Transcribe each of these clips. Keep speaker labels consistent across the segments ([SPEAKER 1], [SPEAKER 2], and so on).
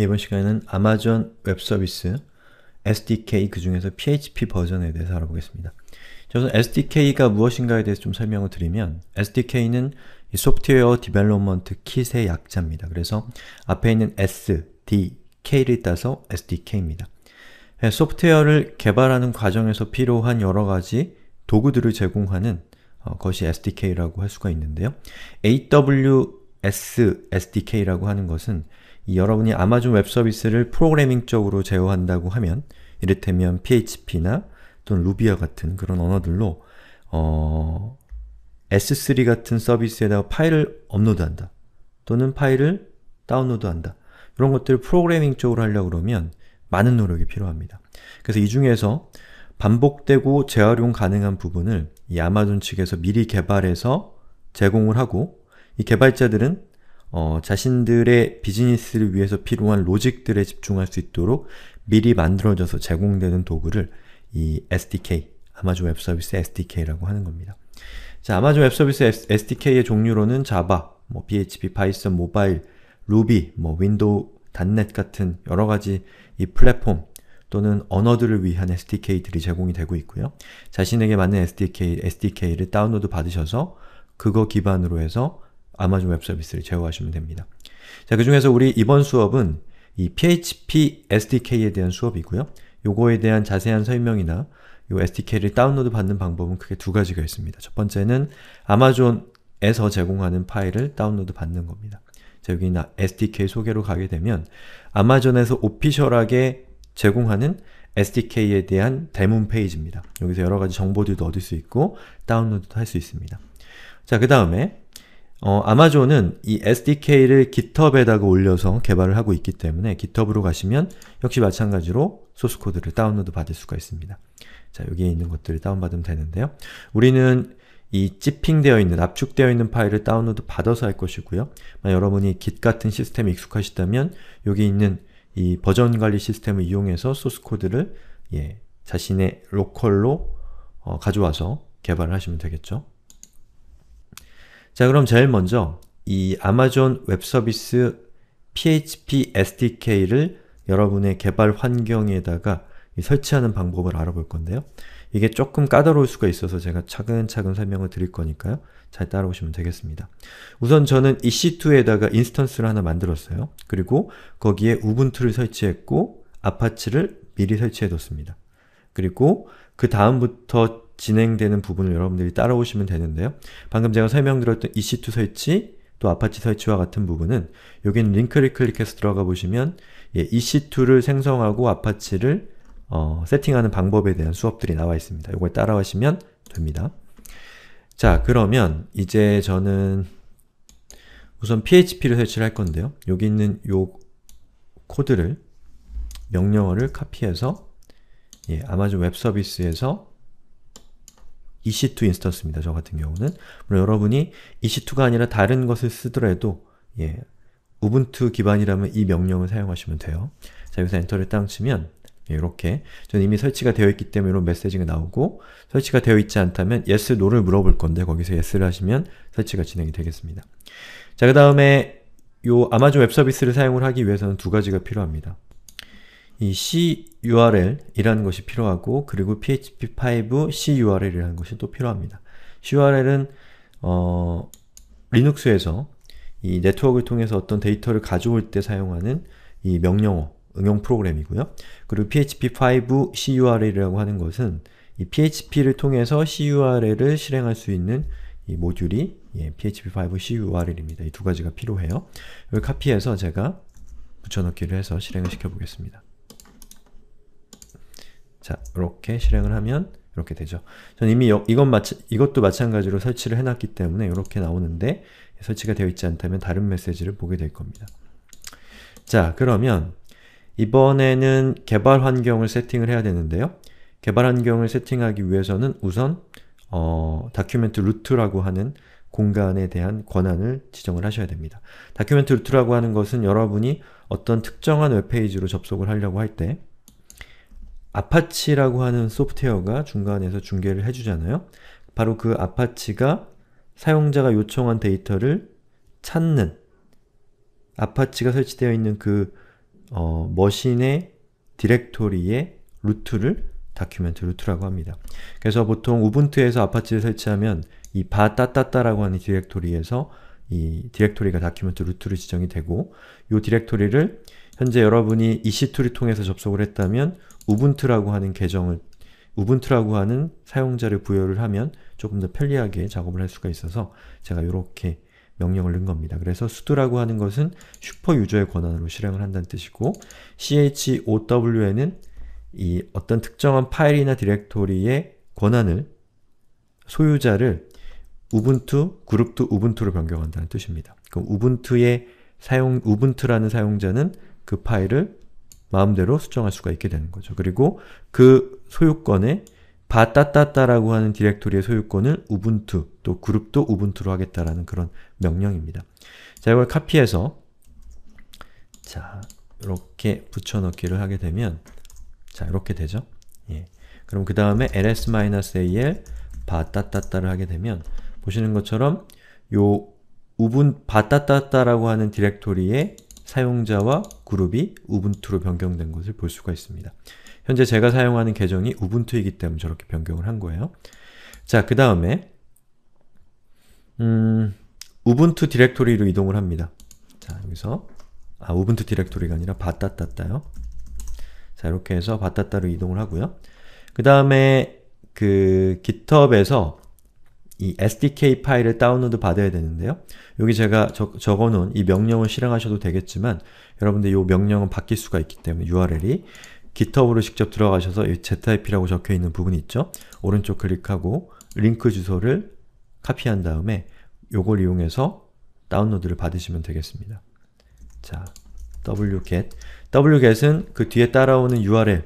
[SPEAKER 1] 이번 시간에는 아마존 웹서비스 SDK 그 중에서 PHP 버전에 대해서 알아보겠습니다. 저는 SDK가 무엇인가에 대해서 좀 설명을 드리면 SDK는 소프트웨어 디벨롭먼트 킷의 약자입니다. 그래서 앞에 있는 S, D, K를 따서 SDK입니다. 예, 소프트웨어를 개발하는 과정에서 필요한 여러가지 도구들을 제공하는 어, 것이 SDK라고 할 수가 있는데요. AWS SDK라고 하는 것은 여러분이 아마존 웹 서비스를 프로그래밍적으로 제어한다고 하면 이를테면 PHP나 또는 루비와 같은 그런 언어들로 어, S3 같은 서비스에다가 파일을 업로드한다. 또는 파일을 다운로드한다. 이런 것들을 프로그래밍적으로 하려고 그러면 많은 노력이 필요합니다. 그래서 이 중에서 반복되고 재활용 가능한 부분을 이 아마존 측에서 미리 개발해서 제공을 하고 이 개발자들은 어, 자신들의 비즈니스를 위해서 필요한 로직들에 집중할 수 있도록 미리 만들어져서 제공되는 도구를 이 SDK, 아마존 웹 서비스 SDK라고 하는 겁니다. 자, 아마존 웹 서비스 SDK의 종류로는 자바, 뭐 PHP, 파이썬, 모바일, 루비, 뭐 윈도우, 단넷 같은 여러 가지 이 플랫폼 또는 언어들을 위한 SDK들이 제공이 되고 있고요. 자신에게 맞는 SDK, SDK를 다운로드 받으셔서 그거 기반으로 해서 아마존 웹 서비스를 제어하시면 됩니다. 자, 그 중에서 우리 이번 수업은 이 PHP SDK에 대한 수업이고요. 요거에 대한 자세한 설명이나 요 SDK를 다운로드 받는 방법은 크게 두 가지가 있습니다. 첫 번째는 아마존에서 제공하는 파일을 다운로드 받는 겁니다. 자, 여기 나 SDK 소개로 가게 되면 아마존에서 오피셜하게 제공하는 SDK에 대한 대문 페이지입니다. 여기서 여러가지 정보들도 얻을 수 있고 다운로드도 할 수 있습니다. 자, 그 다음에 어, 아마존은 이 SDK를 GitHub에다가 올려서 개발을 하고 있기 때문에 GitHub으로 가시면 역시 마찬가지로 소스 코드를 다운로드 받을 수가 있습니다. 자, 여기에 있는 것들을 다운받으면 되는데요. 우리는 이 찌핑되어 있는, 압축되어 있는 파일을 다운로드 받아서 할 것이고요. 여러분이 Git 같은 시스템에 익숙하시다면 여기 있는 이 버전 관리 시스템을 이용해서 소스 코드를 예, 자신의 로컬로 어, 가져와서 개발을 하시면 되겠죠. 자 그럼 제일 먼저 이 아마존 웹서비스 PHP SDK를 여러분의 개발 환경에다가 설치하는 방법을 알아볼 건데요. 이게 조금 까다로울 수가 있어서 제가 차근차근 설명을 드릴 거니까요. 잘 따라오시면 되겠습니다. 우선 저는 EC2에다가 인스턴스를 하나 만들었어요. 그리고 거기에 우분투를 설치했고 아파치를 미리 설치해뒀습니다. 그리고 그 다음부터 진행되는 부분을 여러분들이 따라오시면 되는데요. 방금 제가 설명드렸던 EC2 설치, 또 아파치 설치와 같은 부분은 여기는 링크를 클릭해서 들어가 보시면 예, EC2를 생성하고 아파치를 어, 세팅하는 방법에 대한 수업들이 나와 있습니다. 이걸 따라하시면 됩니다. 자, 그러면 이제 저는 우선 PHP를 설치를 할 건데요. 여기 있는 요 코드를 명령어를 카피해서 예, 아마존 웹서비스에서 EC2 인스턴스입니다. 저 같은 경우는. 물론 여러분이 EC2가 아니라 다른 것을 쓰더라도 예, 우분투 기반이라면 이 명령을 사용하시면 돼요. 자, 여기서 엔터를 땅 치면 이렇게 예, 저는 이미 설치가 되어 있기 때문에 이런 메시지가 나오고 설치가 되어 있지 않다면 yes, no를 물어볼 건데 거기서 yes를 하시면 설치가 진행이 되겠습니다. 자, 그 다음에 요 아마존 웹서비스를 사용을 하기 위해서는 두 가지가 필요합니다. 이 curl이라는 것이 필요하고 그리고 php5 curl이라는 것이 또 필요합니다. curl은 어, 리눅스에서 이 네트워크를 통해서 어떤 데이터를 가져올 때 사용하는 이 명령어, 응용 프로그램이고요. 그리고 php5 curl이라고 하는 것은 이 php를 통해서 curl을 실행할 수 있는 이 모듈이 예, php5 curl입니다. 이 두 가지가 필요해요. 이걸 카피해서 제가 붙여넣기를 해서 실행을 시켜보겠습니다. 자, 이렇게 실행을 하면 이렇게 되죠. 전 이미 여, 이건 마치, 이것도 마찬가지로 설치를 해놨기 때문에 이렇게 나오는데 설치가 되어 있지 않다면 다른 메시지를 보게 될 겁니다. 자, 그러면 이번에는 개발 환경을 세팅을 해야 되는데요. 개발 환경을 세팅하기 위해서는 우선 어, 다큐멘트 루트라고 하는 공간에 대한 권한을 지정을 하셔야 됩니다. 다큐멘트 루트라고 하는 것은 여러분이 어떤 특정한 웹페이지로 접속을 하려고 할때 아파치라고 하는 소프트웨어가 중간에서 중계를 해주잖아요. 바로 그 아파치가 사용자가 요청한 데이터를 찾는 아파치가 설치되어 있는 그 어, 머신의 디렉토리의 루트를 다큐멘트 루트라고 합니다. 그래서 보통 우분투에서 아파치를 설치하면 이 바따따따라고 하는 디렉토리에서 이 디렉토리가 다큐멘트 루트로 지정이 되고 이 디렉토리를 현재 여러분이 EC2를 통해서 접속을 했다면 우분투라고 하는 계정을 우분투라고 하는 사용자를 부여를 하면 조금 더 편리하게 작업을 할 수가 있어서 제가 이렇게 명령을 넣은 겁니다. 그래서 sudo라고 하는 것은 슈퍼 유저의 권한으로 실행을 한다는 뜻이고 chown은 이 어떤 특정한 파일이나 디렉토리의 권한을 소유자를 우분투, 그룹도 우분투로 변경한다는 뜻입니다. 그럼 우분투의 사용 우분투라는 사용자는 그 파일을 마음대로 수정할 수가 있게 되는 거죠. 그리고 그 소유권에 바따따따라고 하는 디렉토리의 소유권을 우분투, 또 그룹도 우분투로 하겠다라는 그런 명령입니다. 자, 이걸 카피해서 자, 이렇게 붙여넣기를 하게 되면 자, 이렇게 되죠. 예. 그럼 그 다음에 ls-al 바따따따를 하게 되면 보시는 것처럼 요 우분 바따따따라고 하는 디렉토리에 사용자와 그룹이 우분투로 변경된 것을 볼 수가 있습니다. 현재 제가 사용하는 계정이 우분투이기 때문에 저렇게 변경을 한 거예요. 자, 그 다음에 음, 우분투 디렉토리로 이동을 합니다. 자, 여기서 아, 우분투 디렉토리가 아니라 바따따따요. 자, 이렇게 해서 바따따로 이동을 하고요. 그 다음에 그 g i t h u b 에서 이 SDK 파일을 다운로드 받아야 되는데요. 여기 제가 적, 적어놓은 이 명령을 실행하셔도 되겠지만 여러분들 이 명령은 바뀔 수가 있기 때문에 URL이 GitHub으로 직접 들어가셔서 이 ZIP라고 적혀있는 부분이 있죠? 오른쪽 클릭하고 링크 주소를 카피한 다음에 요걸 이용해서 다운로드를 받으시면 되겠습니다. 자, wget wget은 그 뒤에 따라오는 URL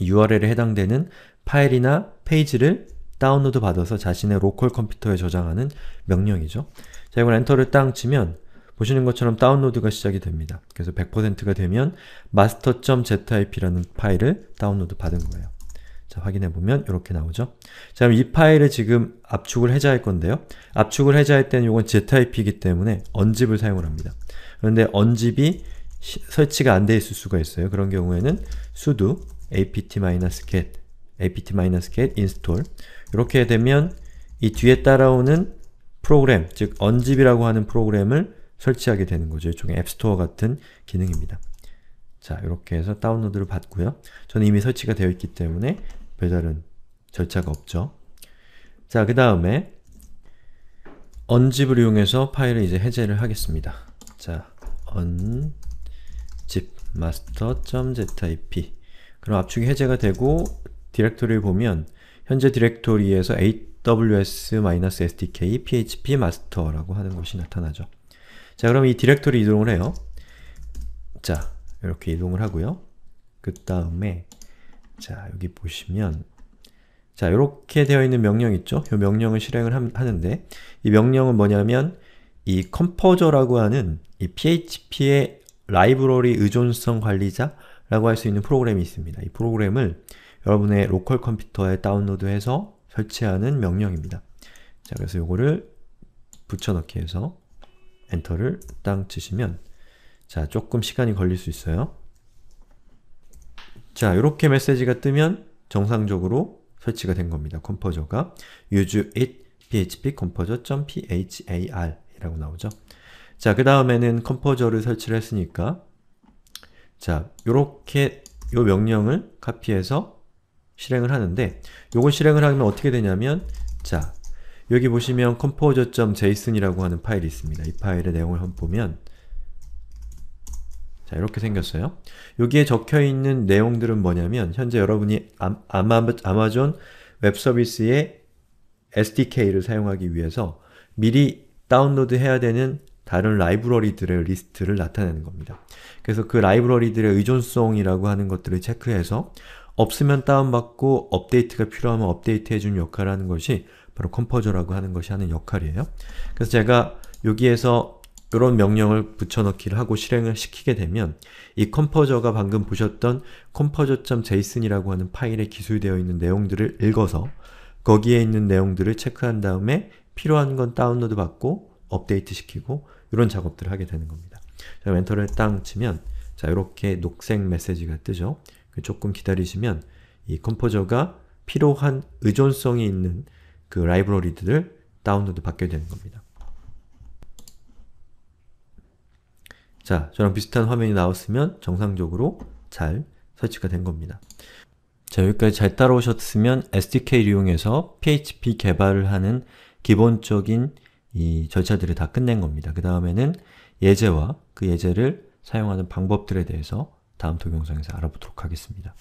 [SPEAKER 1] URL에 해당되는 파일이나 페이지를 다운로드 받아서 자신의 로컬 컴퓨터에 저장하는 명령이죠. 자, 이걸 엔터를 땅 치면 보시는 것처럼 다운로드가 시작이 됩니다. 그래서 100%가 되면 master.zip라는 파일을 다운로드 받은 거예요. 자, 확인해보면 이렇게 나오죠. 자, 그럼 이 파일을 지금 압축을 해제할 건데요. 압축을 해제할 때는 이건 zip이기 때문에 언집을 사용을 합니다. 그런데 언집이 시, 설치가 안 돼 있을 수가 있어요. 그런 경우에는 sudo apt-get apt-get install 이렇게 되면 이 뒤에 따라오는 프로그램, 즉 언집이라고 하는 프로그램을 설치하게 되는 거죠. 일종의 앱스토어 같은 기능입니다. 자, 이렇게 해서 다운로드를 받고요. 저는 이미 설치가 되어 있기 때문에 별다른 절차가 없죠. 자, 그 다음에 언집을 이용해서 파일을 이제 해제를 하겠습니다. 자, unzip master.zip 그럼 압축이 해제가 되고 디렉토리를 보면 현재 디렉토리에서 aws-sdk php master라고 하는 것이 나타나죠. 자, 그럼 이 디렉토리 이동을 해요. 자, 이렇게 이동을 하고요. 그 다음에 자, 여기 보시면 자, 이렇게 되어 있는 명령 있죠? 이 명령을 실행을 함, 하는데 이 명령은 뭐냐면 이 컴포저라고 하는 이 php의 라이브러리 의존성 관리자라고 할 수 있는 프로그램이 있습니다. 이 프로그램을 여러분의 로컬 컴퓨터에 다운로드해서 설치하는 명령입니다. 자, 그래서 요거를 붙여넣기 해서 엔터를 땅 치시면 자, 조금 시간이 걸릴 수 있어요. 자, 이렇게 메시지가 뜨면 정상적으로 설치가 된 겁니다. 컴포저가 use it php c o m p o s e r p a r 이라고 나오죠. 자, 그 다음에는 컴포저를 설치를 했으니까 자, 요렇게 요 명령을 카피해서 실행을 하는데 요걸 실행을 하면 어떻게 되냐면 자 여기 보시면 composer.json이라고 하는 파일이 있습니다. 이 파일의 내용을 한번 보면 자 이렇게 생겼어요. 여기에 적혀있는 내용들은 뭐냐면 현재 여러분이 아, 아마, 아마존 웹서비스의 SDK를 사용하기 위해서 미리 다운로드 해야 되는 다른 라이브러리들의 리스트를 나타내는 겁니다. 그래서 그 라이브러리들의 의존성이라고 하는 것들을 체크해서 없으면 다운받고 업데이트가 필요하면 업데이트해주는 역할을 하는 것이 바로 컴포저라고 하는 것이 하는 역할이에요. 그래서 제가 여기에서 이런 명령을 붙여넣기를 하고 실행을 시키게 되면 이 컴포저가 방금 보셨던 컴포저.json이라고 하는 파일에 기술되어 있는 내용들을 읽어서 거기에 있는 내용들을 체크한 다음에 필요한 건 다운로드 받고 업데이트 시키고 이런 작업들을 하게 되는 겁니다. 자, 엔터를 땅 치면 자, 이렇게 녹색 메시지가 뜨죠. 그 조금 기다리시면 이 컴포저가 필요한 의존성이 있는 그 라이브러리들을 다운로드 받게 되는 겁니다. 자, 저랑 비슷한 화면이 나왔으면 정상적으로 잘 설치가 된 겁니다. 자, 여기까지 잘 따라오셨으면 SDK를 이용해서 PHP 개발을 하는 기본적인 이 절차들을 다 끝낸 겁니다. 그 다음에는 예제와 그 예제를 사용하는 방법들에 대해서 다음 동영상에서 알아보도록 하겠습니다.